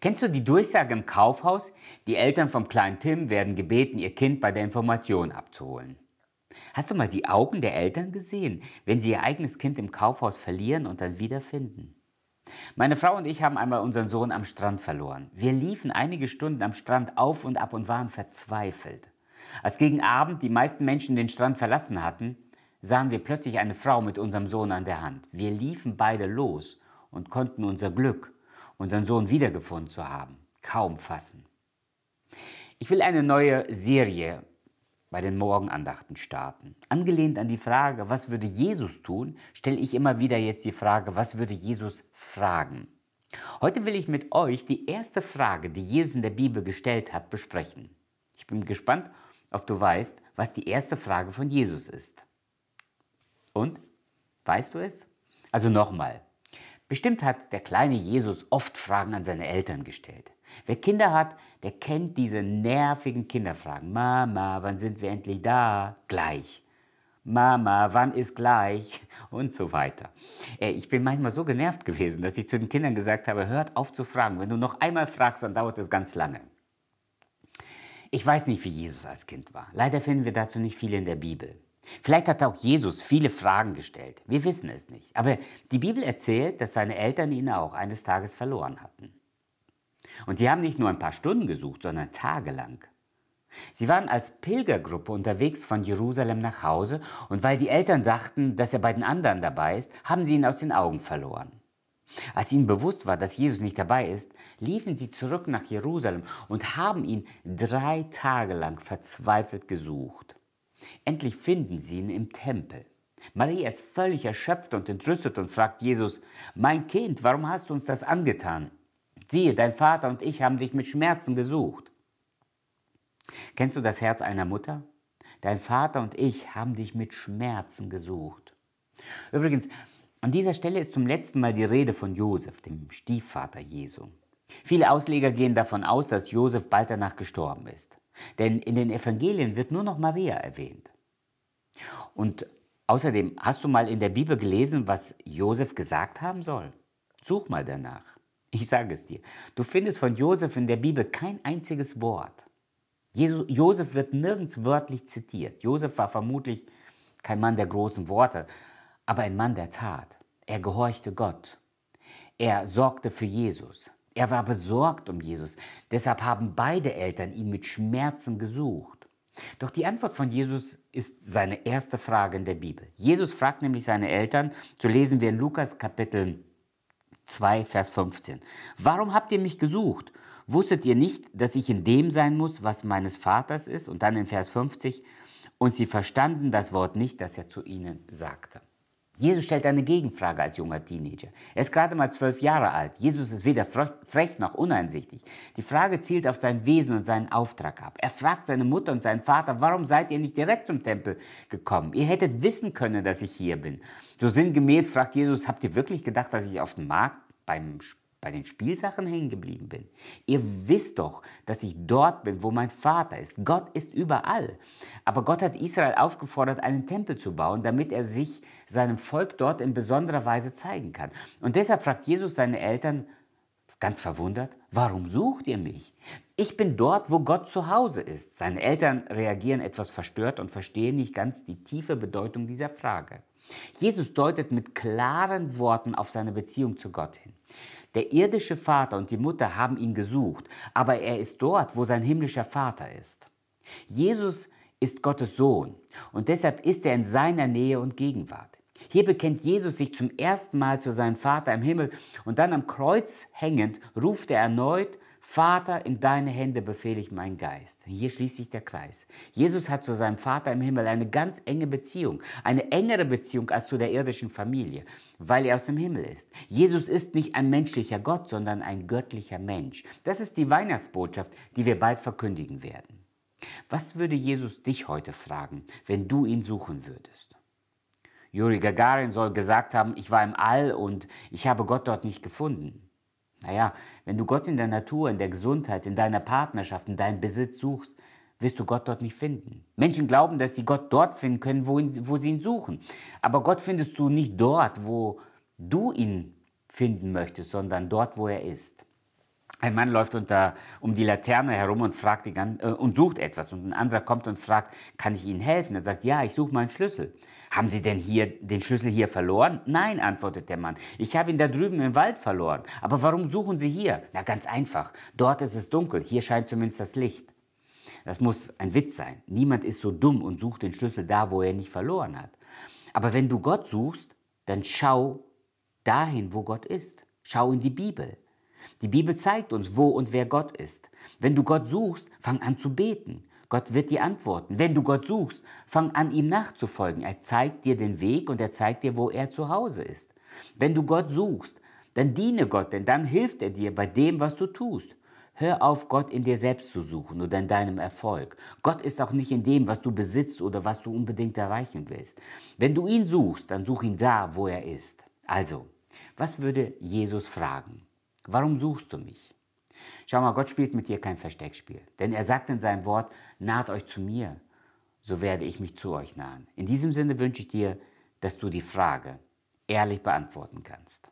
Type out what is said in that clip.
Kennst du die Durchsage im Kaufhaus? Die Eltern vom kleinen Tim werden gebeten, ihr Kind bei der Information abzuholen. Hast du mal die Augen der Eltern gesehen, wenn sie ihr eigenes Kind im Kaufhaus verlieren und dann wiederfinden? Meine Frau und ich haben einmal unseren Sohn am Strand verloren. Wir liefen einige Stunden am Strand auf und ab und waren verzweifelt. Als gegen Abend die meisten Menschen den Strand verlassen hatten, sahen wir plötzlich eine Frau mit unserem Sohn an der Hand. Wir liefen beide los und konnten unser Glück unseren Sohn wiedergefunden zu haben, kaum fassen. Ich will eine neue Serie bei den Morgenandachten starten. Angelehnt an die Frage, was würde Jesus tun, stelle ich immer wieder jetzt die Frage, was würde Jesus fragen? Heute will ich mit euch die erste Frage, die Jesus in der Bibel gestellt hat, besprechen. Ich bin gespannt, ob du weißt, was die erste Frage von Jesus ist. Und? Weißt du es? Also nochmal, Bestimmt hat der kleine Jesus oft Fragen an seine Eltern gestellt. Wer Kinder hat, der kennt diese nervigen Kinderfragen. Mama, wann sind wir endlich da? Gleich. Mama, wann ist gleich? Und so weiter. Äh, ich bin manchmal so genervt gewesen, dass ich zu den Kindern gesagt habe, hört auf zu fragen. Wenn du noch einmal fragst, dann dauert es ganz lange. Ich weiß nicht, wie Jesus als Kind war. Leider finden wir dazu nicht viel in der Bibel. Vielleicht hat auch Jesus viele Fragen gestellt. Wir wissen es nicht. Aber die Bibel erzählt, dass seine Eltern ihn auch eines Tages verloren hatten. Und sie haben nicht nur ein paar Stunden gesucht, sondern tagelang. Sie waren als Pilgergruppe unterwegs von Jerusalem nach Hause und weil die Eltern dachten, dass er bei den anderen dabei ist, haben sie ihn aus den Augen verloren. Als ihnen bewusst war, dass Jesus nicht dabei ist, liefen sie zurück nach Jerusalem und haben ihn drei Tage lang verzweifelt gesucht. Endlich finden sie ihn im Tempel. Maria ist völlig erschöpft und entrüstet und fragt Jesus, Mein Kind, warum hast du uns das angetan? Siehe, dein Vater und ich haben dich mit Schmerzen gesucht. Kennst du das Herz einer Mutter? Dein Vater und ich haben dich mit Schmerzen gesucht. Übrigens, an dieser Stelle ist zum letzten Mal die Rede von Josef, dem Stiefvater Jesu. Viele Ausleger gehen davon aus, dass Josef bald danach gestorben ist. Denn in den Evangelien wird nur noch Maria erwähnt. Und außerdem, hast du mal in der Bibel gelesen, was Josef gesagt haben soll? Such mal danach. Ich sage es dir. Du findest von Josef in der Bibel kein einziges Wort. Jesus, Josef wird nirgends wörtlich zitiert. Josef war vermutlich kein Mann der großen Worte, aber ein Mann der Tat. Er gehorchte Gott. Er sorgte für Jesus. Er war besorgt um Jesus. Deshalb haben beide Eltern ihn mit Schmerzen gesucht. Doch die Antwort von Jesus ist seine erste Frage in der Bibel. Jesus fragt nämlich seine Eltern, so lesen wir in Lukas Kapitel 2, Vers 15. Warum habt ihr mich gesucht? Wusstet ihr nicht, dass ich in dem sein muss, was meines Vaters ist? Und dann in Vers 50. Und sie verstanden das Wort nicht, das er zu ihnen sagte. Jesus stellt eine Gegenfrage als junger Teenager. Er ist gerade mal zwölf Jahre alt. Jesus ist weder frech noch uneinsichtig. Die Frage zielt auf sein Wesen und seinen Auftrag ab. Er fragt seine Mutter und seinen Vater, warum seid ihr nicht direkt zum Tempel gekommen? Ihr hättet wissen können, dass ich hier bin. So sinngemäß fragt Jesus, habt ihr wirklich gedacht, dass ich auf dem Markt beim Spiel bei den Spielsachen hängen geblieben bin. Ihr wisst doch, dass ich dort bin, wo mein Vater ist. Gott ist überall. Aber Gott hat Israel aufgefordert, einen Tempel zu bauen, damit er sich seinem Volk dort in besonderer Weise zeigen kann. Und deshalb fragt Jesus seine Eltern, ganz verwundert, warum sucht ihr mich? Ich bin dort, wo Gott zu Hause ist. Seine Eltern reagieren etwas verstört und verstehen nicht ganz die tiefe Bedeutung dieser Frage. Jesus deutet mit klaren Worten auf seine Beziehung zu Gott hin. Der irdische Vater und die Mutter haben ihn gesucht, aber er ist dort, wo sein himmlischer Vater ist. Jesus ist Gottes Sohn und deshalb ist er in seiner Nähe und Gegenwart. Hier bekennt Jesus sich zum ersten Mal zu seinem Vater im Himmel und dann am Kreuz hängend ruft er erneut Vater, in deine Hände befehle ich meinen Geist. Hier schließt sich der Kreis. Jesus hat zu seinem Vater im Himmel eine ganz enge Beziehung, eine engere Beziehung als zu der irdischen Familie, weil er aus dem Himmel ist. Jesus ist nicht ein menschlicher Gott, sondern ein göttlicher Mensch. Das ist die Weihnachtsbotschaft, die wir bald verkündigen werden. Was würde Jesus dich heute fragen, wenn du ihn suchen würdest? Juri Gagarin soll gesagt haben, ich war im All und ich habe Gott dort nicht gefunden. Naja, wenn du Gott in der Natur, in der Gesundheit, in deiner Partnerschaft, in deinem Besitz suchst, wirst du Gott dort nicht finden. Menschen glauben, dass sie Gott dort finden können, wo, ihn, wo sie ihn suchen. Aber Gott findest du nicht dort, wo du ihn finden möchtest, sondern dort, wo er ist. Ein Mann läuft unter, um die Laterne herum und, fragt die, äh, und sucht etwas. Und ein anderer kommt und fragt, kann ich Ihnen helfen? Er sagt, ja, ich suche meinen Schlüssel. Haben Sie denn hier den Schlüssel hier verloren? Nein, antwortet der Mann. Ich habe ihn da drüben im Wald verloren. Aber warum suchen Sie hier? Na, ganz einfach. Dort ist es dunkel. Hier scheint zumindest das Licht. Das muss ein Witz sein. Niemand ist so dumm und sucht den Schlüssel da, wo er nicht verloren hat. Aber wenn du Gott suchst, dann schau dahin, wo Gott ist. Schau in die Bibel. Die Bibel zeigt uns, wo und wer Gott ist. Wenn du Gott suchst, fang an zu beten. Gott wird dir antworten. Wenn du Gott suchst, fang an, ihm nachzufolgen. Er zeigt dir den Weg und er zeigt dir, wo er zu Hause ist. Wenn du Gott suchst, dann diene Gott, denn dann hilft er dir bei dem, was du tust. Hör auf, Gott in dir selbst zu suchen oder in deinem Erfolg. Gott ist auch nicht in dem, was du besitzt oder was du unbedingt erreichen willst. Wenn du ihn suchst, dann such ihn da, wo er ist. Also, was würde Jesus fragen? Warum suchst du mich? Schau mal, Gott spielt mit dir kein Versteckspiel, denn er sagt in seinem Wort, naht euch zu mir, so werde ich mich zu euch nahen. In diesem Sinne wünsche ich dir, dass du die Frage ehrlich beantworten kannst.